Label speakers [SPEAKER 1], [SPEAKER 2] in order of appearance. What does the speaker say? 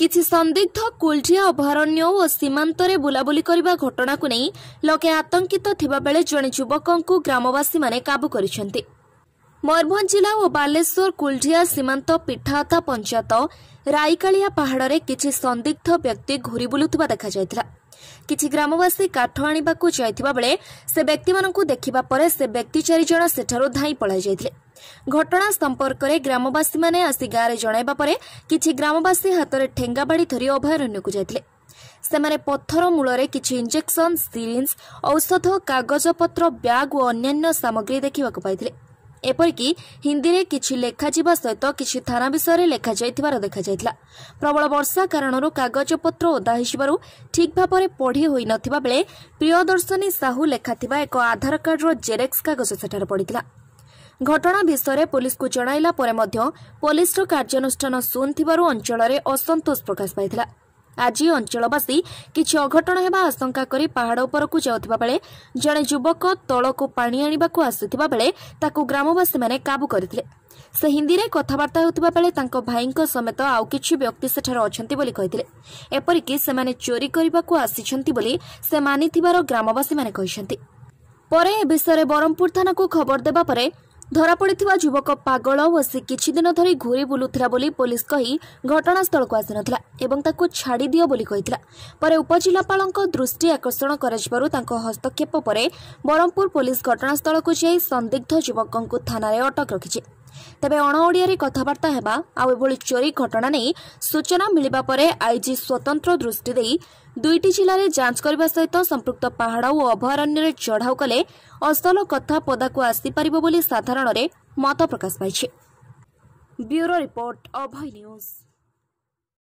[SPEAKER 1] କିଛି ସନ୍ଦିଗ୍ଧ କୁଲଠିଆ ଅଭୟାରଣ୍ୟ ଓ ସୀମାନ୍ତରେ ବୁଲାବୁଲି କରିବା ଘଟଣାକୁ ନେଇ ଲୋକେ ଆତଙ୍କିତ ଥିବାବେଳେ ଜଣେ ଯୁବକଙ୍କୁ ଗ୍ରାମବାସୀମାନେ କାବୁ କରିଛନ୍ତି ମୟୂରଭଞ୍ଜ ଜିଲ୍ଲା ଓ ବାଲେଶ୍ୱର କୁଲଠିଆ ସୀମାନ୍ତ ପିଠାଥା ପଞ୍ଚାୟତ ରାଇକାଳିଆ ପାହାଡ଼ରେ କିଛି ସନ୍ଦିଗ୍ଧ ବ୍ୟକ୍ତି ଘୁରି ବୁଲୁଥିବା ଦେଖାଯାଇଥିଲା କିଛି ଗ୍ରାମବାସୀ କାଠ ଆଣିବାକୁ ଯାଇଥିବା ବେଳେ ସେ ବ୍ୟକ୍ତିମାନଙ୍କୁ ଦେଖିବା ପରେ ସେ ବ୍ୟକ୍ତି ଚାରିଜଣ ସେଠାରୁ ଧାଇଁ ପଳାଇ ଯାଇଥିଲେ ଘଟଣା ସମ୍ପର୍କରେ ଗ୍ରାମବାସୀମାନେ ଆସି ଗାଁରେ ଜଣାଇବା ପରେ କିଛି ଗ୍ରାମବାସୀ ହାତରେ ଠେଙ୍ଗାବାଡ଼ି ଧରି ଅଭୟାରଣ୍ୟକୁ ଯାଇଥିଲେ ସେମାନେ ପଥର ମୂଳରେ କିଛି ଇଞ୍ଜେକ୍ସନ୍ ସିରିଞ୍ଜ ଔଷଧ କାଗଜପତ୍ର ବ୍ୟାଗ୍ ଓ ଅନ୍ୟାନ୍ୟ ସାମଗ୍ରୀ ଦେଖିବାକୁ ପାଇଥିଲେ ଏପରିକି ହିନ୍ଦୀରେ କିଛି ଲେଖାଯିବା ସହିତ କିଛି ଥାନା ବିଷୟରେ ଲେଖାଯାଇଥିବାର ଦେଖାଯାଇଥିଲା ପ୍ରବଳ ବର୍ଷା କାରଣରୁ କାଗଜପତ୍ର ଓଦା ହୋଇଯିବାରୁ ଠିକ୍ ଭାବରେ ପଢ଼ି ହୋଇନଥିବା ବେଳେ ପ୍ରିୟଦର୍ଶନୀ ସାହୁ ଲେଖାଥିବା ଏକ ଆଧାର କାର୍ଡ଼ର ଜେରେକ୍ସ କାଗଜ ସେଠାରେ ପଡ଼ିଥିଲା ଘଟଣା ବିଷୟରେ ପୁଲିସ୍କୁ ଜଣାଇଲା ପରେ ମଧ୍ୟ ପୁଲିସ୍ର କାର୍ଯ୍ୟାନୁଷ୍ଠାନ ଶୂନ୍ ଥିବାରୁ ଅଞ୍ଚଳରେ ଅସନ୍ତୋଷ ପ୍ରକାଶ ପାଇଥିଲା ଆଜି ଅଞ୍ଚଳବାସୀ କିଛି ଅଘଟଣ ହେବା ଆଶଙ୍କା କରି ପାହାଡ଼ ଉପରକୁ ଯାଉଥିବା ବେଳେ ଜଣେ ଯୁବକ ତଳକୁ ପାଣି ଆଣିବାକୁ ଆସୁଥିବା ବେଳେ ତାକୁ ଗ୍ରାମବାସୀମାନେ କାବୁ କରିଥିଲେ ସେ ହିନ୍ଦୀରେ କଥାବାର୍ତ୍ତା ହେଉଥିବା ବେଳେ ତାଙ୍କ ଭାଇଙ୍କ ସମେତ ଆଉ କିଛି ବ୍ୟକ୍ତି ସେଠାରେ ଅଛନ୍ତି ବୋଲି କହିଥିଲେ ଏପରିକି ସେମାନେ ଚୋରି କରିବାକୁ ଆସିଛନ୍ତି ବୋଲି ସେ ମାନିଥିବାର ଗ୍ରାମବାସୀମାନେ କହିଛନ୍ତି ପରେ ଏ ବିଷୟରେ ବରହମପୁର ଥାନାକୁ ଖବର ଦେବା ପରେ ଧରାପଡ଼ିଥିବା ଯୁବକ ପାଗଳ ଓ ସେ କିଛିଦିନ ଧରି ଘୁରି ବୁଲୁଥିଲା ବୋଲି ପୋଲିସ କହି ଘଟଣାସ୍ଥଳକୁ ଆସିନଥିଲା ଏବଂ ତାକୁ ଛାଡ଼ିଦିଅ ବୋଲି କହିଥିଲା ପରେ ଉପଜିଲ୍ଲାପାଳଙ୍କ ଦୃଷ୍ଟି ଆକର୍ଷଣ କରାଯିବାରୁ ତାଙ୍କ ହସ୍ତକ୍ଷେପ ପରେ ବରହମପୁର ପୋଲିସ ଘଟଣାସ୍ଥଳକୁ ଯାଇ ସନ୍ଦିଗ୍ଧ ଯୁବକଙ୍କୁ ଥାନାରେ ଅଟକ ରଖିଛି ତେବେ ଅଣ ଓଡ଼ିଆରେ କଥାବାର୍ତ୍ତା ହେବା ଆଉ ଏଭଳି ଚୋରି ଘଟଣା ନେଇ ସୂଚନା ମିଳିବା ପରେ ଆଇଜି ସ୍ୱତନ୍ତ୍ର ଦୃଷ୍ଟି ଦେଇ ଦୁଇଟି ଜିଲ୍ଲାରେ ଯାଞ୍ଚ କରିବା ସହିତ ସମ୍ପୃକ୍ତ ପାହାଡ଼ ଓ ଅଭୟାରଣ୍ୟରେ ଚଢ଼ାଉ କଲେ ଅସଲ କଥା ପଦାକୁ ଆସିପାରିବ ବୋଲି ସାଧାରଣରେ ମତ ପ୍ରକାଶ ପାଇଛି